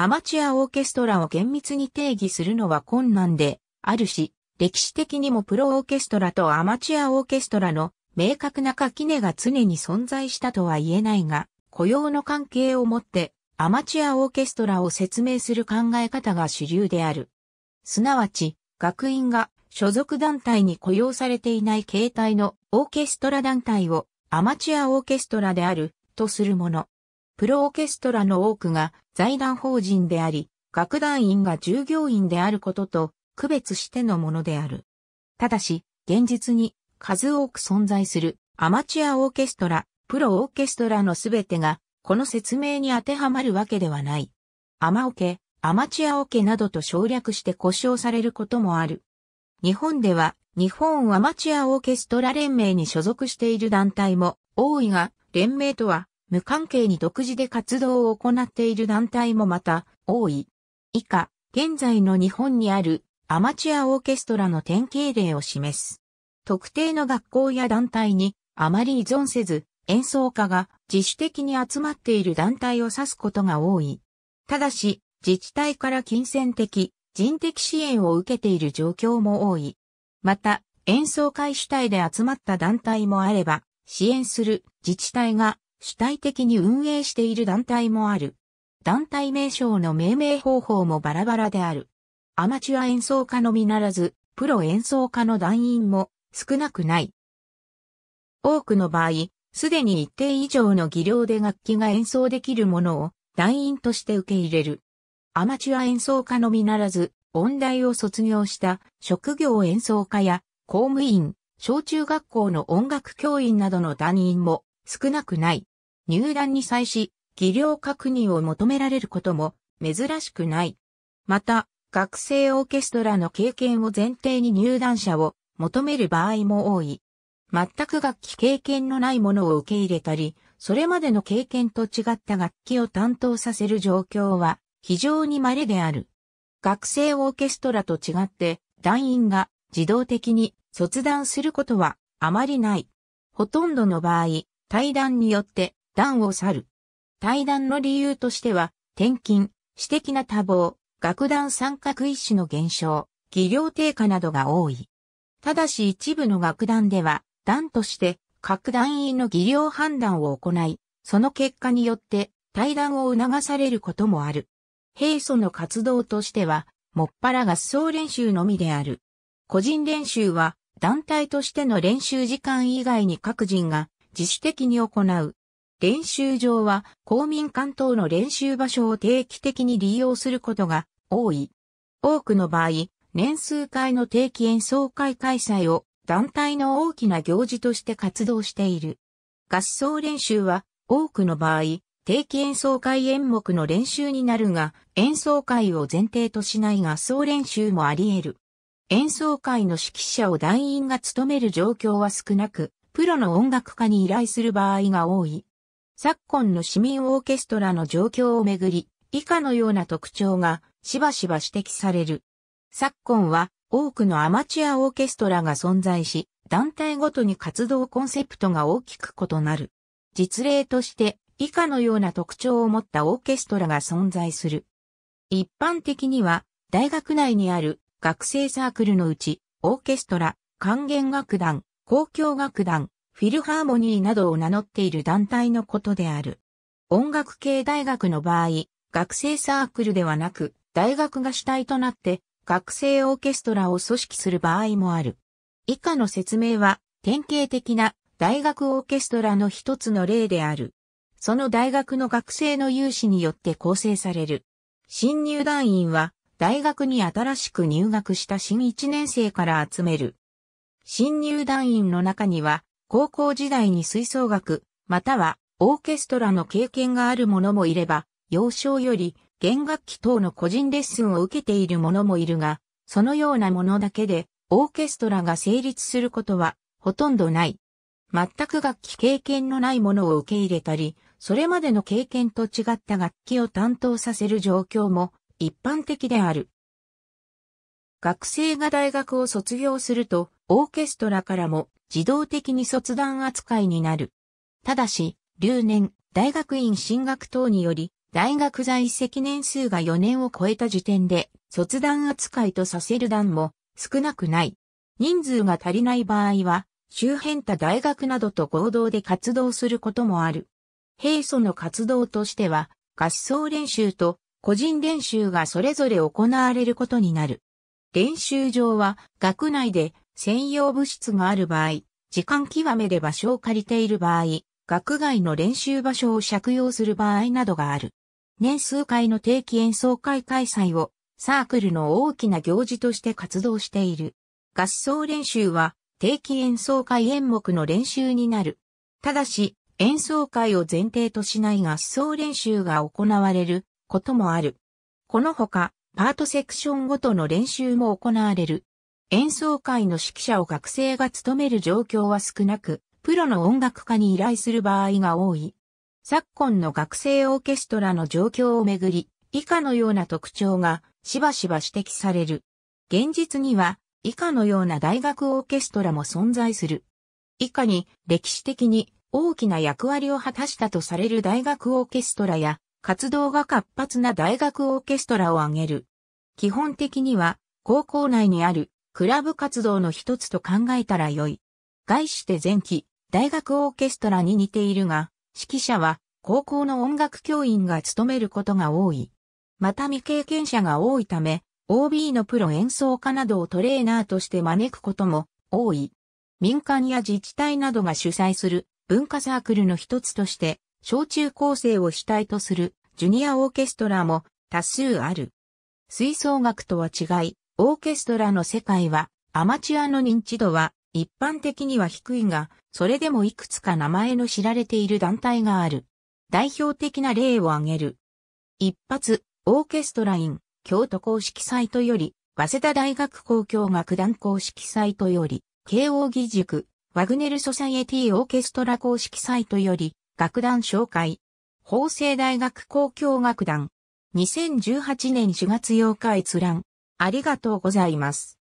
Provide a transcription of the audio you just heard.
アマチュアオーケストラを厳密に定義するのは困難で、あるし、歴史的にもプロオーケストラとアマチュアオーケストラの明確な垣根が常に存在したとは言えないが、雇用の関係をもってアマチュアオーケストラを説明する考え方が主流である。すなわち、学院が所属団体に雇用されていない形態のオーケストラ団体をアマチュアオーケストラであるとするもの。プロオーケストラの多くが財団法人であり、楽団員が従業員であることと区別してのものである。ただし、現実に数多く存在するアマチュアオーケストラ、プロオーケストラのすべてがこの説明に当てはまるわけではない。アマオケ、アマチュアオケなどと省略して呼称されることもある。日本では日本アマチュアオーケストラ連盟に所属している団体も多いが、連盟とは無関係に独自で活動を行っている団体もまた多い。以下、現在の日本にあるアマチュアオーケストラの典型例を示す。特定の学校や団体にあまり依存せず演奏家が自主的に集まっている団体を指すことが多い。ただし、自治体から金銭的、人的支援を受けている状況も多い。また、演奏会主体で集まった団体もあれば、支援する自治体が主体的に運営している団体もある。団体名称の命名方法もバラバラである。アマチュア演奏家のみならず、プロ演奏家の団員も少なくない。多くの場合、すでに一定以上の技量で楽器が演奏できるものを団員として受け入れる。アマチュア演奏家のみならず、音大を卒業した職業演奏家や公務員、小中学校の音楽教員などの団員も少なくない。入団に際し、技量確認を求められることも珍しくない。また、学生オーケストラの経験を前提に入団者を求める場合も多い。全く楽器経験のないものを受け入れたり、それまでの経験と違った楽器を担当させる状況は非常に稀である。学生オーケストラと違って、団員が自動的に卒団することはあまりない。ほとんどの場合、対談によって団を去る。対談の理由としては、転勤、私的な多忙、楽団参画一種の減少、技量低下などが多い。ただし一部の楽団では、団として各団員の技量判断を行い、その結果によって対談を促されることもある。平素の活動としては、もっぱら合奏練習のみである。個人練習は、団体としての練習時間以外に各人が自主的に行う。練習場は公民館等の練習場所を定期的に利用することが多い。多くの場合、年数回の定期演奏会開催を団体の大きな行事として活動している。合奏練習は多くの場合、定期演奏会演目の練習になるが、演奏会を前提としない合奏練習もあり得る。演奏会の指揮者を団員が務める状況は少なく、プロの音楽家に依頼する場合が多い。昨今の市民オーケストラの状況をめぐり、以下のような特徴がしばしば指摘される。昨今は多くのアマチュアオーケストラが存在し、団体ごとに活動コンセプトが大きく異なる。実例として以下のような特徴を持ったオーケストラが存在する。一般的には大学内にある学生サークルのうちオーケストラ、管弦楽団、交響楽団、フィルハーモニーなどを名乗っている団体のことである。音楽系大学の場合、学生サークルではなく、大学が主体となって、学生オーケストラを組織する場合もある。以下の説明は、典型的な大学オーケストラの一つの例である。その大学の学生の有志によって構成される。新入団員は、大学に新しく入学した新1年生から集める新入団員の中には、高校時代に吹奏楽、またはオーケストラの経験がある者もいれば、幼少より弦楽器等の個人レッスンを受けている者もいるが、そのようなものだけで、オーケストラが成立することは、ほとんどない。全く楽器経験のないものを受け入れたり、それまでの経験と違った楽器を担当させる状況も一般的である。学生が大学を卒業すると、オーケストラからも自動的に卒団扱いになる。ただし、留年、大学院進学等により、大学在籍年数が4年を超えた時点で、卒団扱いとさせる団も少なくない。人数が足りない場合は、周辺他大学などと合同で活動することもある。平素の活動としては、合奏練習と個人練習がそれぞれ行われることになる。練習場は学内で専用物質がある場合、時間極めで場所を借りている場合、学外の練習場所を借用する場合などがある。年数回の定期演奏会開催をサークルの大きな行事として活動している。合奏練習は定期演奏会演目の練習になる。ただし、演奏会を前提としない合奏練習が行われることもある。このほか、パートセクションごとの練習も行われる。演奏会の指揮者を学生が務める状況は少なく、プロの音楽家に依頼する場合が多い。昨今の学生オーケストラの状況をめぐり、以下のような特徴がしばしば指摘される。現実には以下のような大学オーケストラも存在する。以下に歴史的に大きな役割を果たしたとされる大学オーケストラや活動が活発な大学オーケストラを挙げる。基本的には高校内にあるクラブ活動の一つと考えたら良い。概して前期、大学オーケストラに似ているが、指揮者は高校の音楽教員が務めることが多い。また未経験者が多いため、OB のプロ演奏家などをトレーナーとして招くことも多い。民間や自治体などが主催する文化サークルの一つとして、小中高生を主体とするジュニアオーケストラも多数ある。吹奏楽とは違い、オーケストラの世界は、アマチュアの認知度は一般的には低いが、それでもいくつか名前の知られている団体がある。代表的な例を挙げる。一発、オーケストライン、京都公式サイトより、早稲田大学公共楽団公式サイトより、慶応義塾、ワグネルソサイエティオーケストラ公式サイトより、楽団紹介、法政大学公共楽団、2018年4月8日閲覧。ありがとうございます。